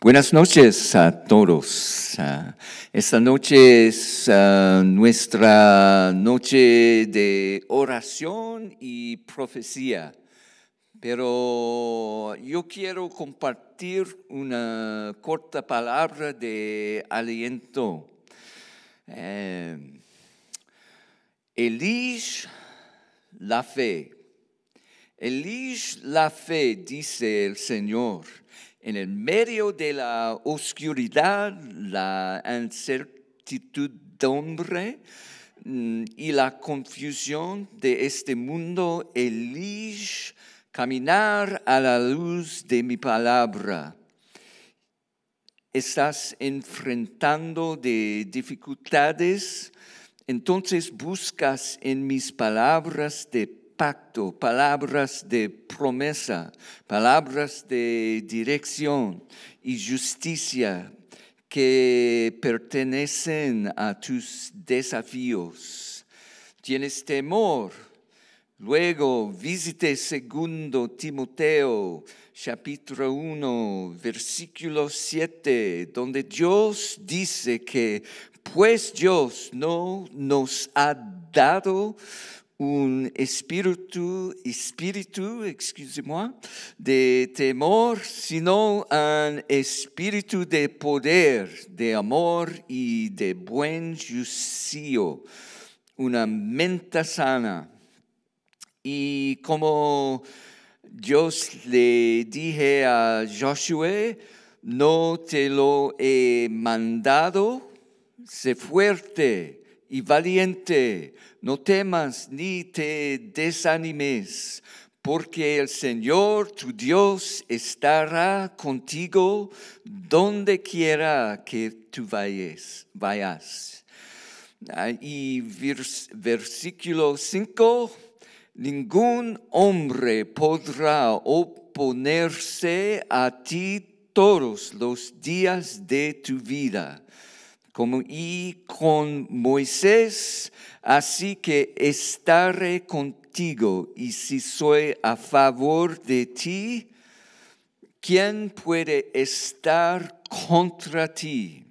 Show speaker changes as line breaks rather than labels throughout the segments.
Buenas noches a todos. Ah, esta noche es ah, nuestra noche de oración y profecía, pero yo quiero compartir una corta palabra de aliento. Eh, elige la fe. Elige la fe, dice el Señor en el medio de la oscuridad, la incertidumbre mm, y la confusión de este mundo, elige caminar a la luz de mi palabra. Estás enfrentando dificultades, entonces buscas en mis palabras de palabras de promesa, palabras de dirección y justicia que pertenecen a tus desafíos. Tienes temor. Luego visite segundo Timoteo capítulo 1 versículo 7 donde Dios dice que pues Dios no nos ha dado un espíritu, espíritu, excusez de temor, sino un espíritu de poder, de amor y de buen juicio, una mente sana. Y como Dios le dije a Josué, no te lo he mandado, sé fuerte y valiente, no temas ni te desanimes, porque el Señor tu Dios estará contigo donde quiera que tú vayas. vayas. Y versículo 5, ningún hombre podrá oponerse a ti todos los días de tu vida como, y con Moisés, así que estaré contigo, y si soy a favor de ti, ¿quién puede estar contra ti?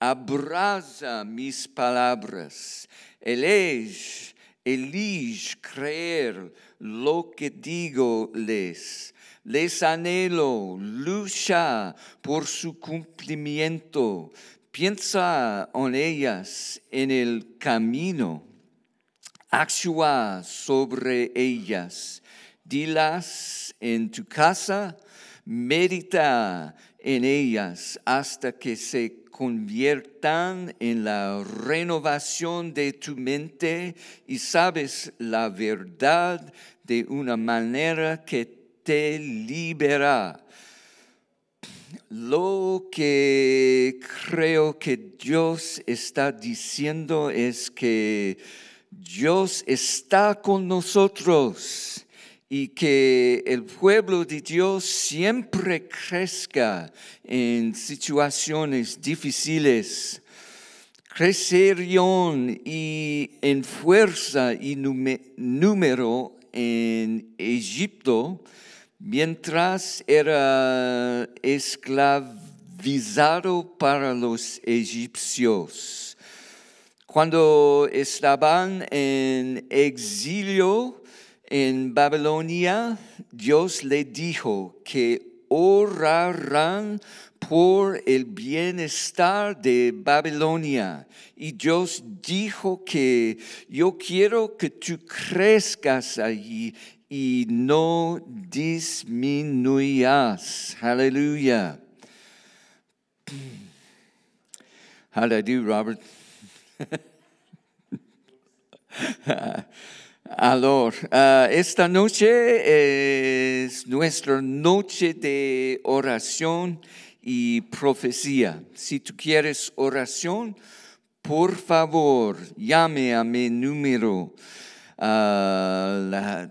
Abraza mis palabras, elige, elige creer lo que digo les les anhelo, lucha por su cumplimiento, piensa en ellas en el camino, actúa sobre ellas, dilas en tu casa, medita en ellas hasta que se conviertan en la renovación de tu mente y sabes la verdad de una manera que te libera lo que creo que Dios está diciendo es que Dios está con nosotros y que el pueblo de Dios siempre crezca en situaciones difíciles. Crecerían y en fuerza y número en Egipto mientras era esclavizado para los egipcios. Cuando estaban en exilio en Babilonia, Dios le dijo que orarán por el bienestar de Babilonia. Y Dios dijo que yo quiero que tú crezcas allí y no disminuyas. Aleluya. How Robert? Alor, ah, esta noche es nuestra noche de oración y profecía. Si tú quieres oración, por favor, llame a mi número. Ah, la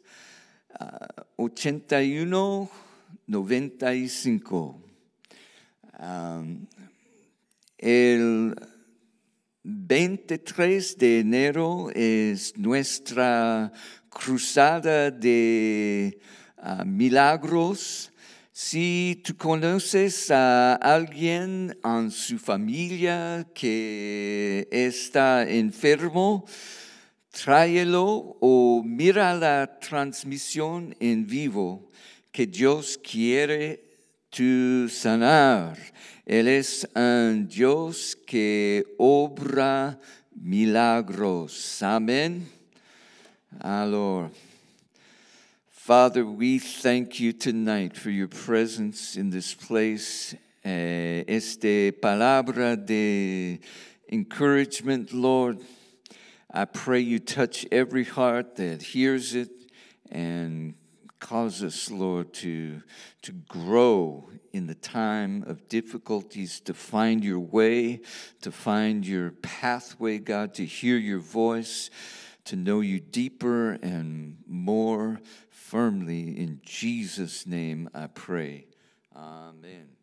81, ah, 95. el 23 de enero es nuestra cruzada de ah, milagros. Si tú conoces a alguien en su familia que está enfermo, tráelo o mira la transmisión en vivo que Dios quiere tu sanar. Él es un Dios que obra milagros. Amén. Alor, Father, we thank you tonight for your presence in this place. Eh, este palabra de encouragement, Lord. I pray you touch every heart that hears it and cause us, Lord, to, to grow in the time of difficulties, to find your way, to find your pathway, God, to hear your voice, to know you deeper and more firmly. In Jesus' name I pray. Amen.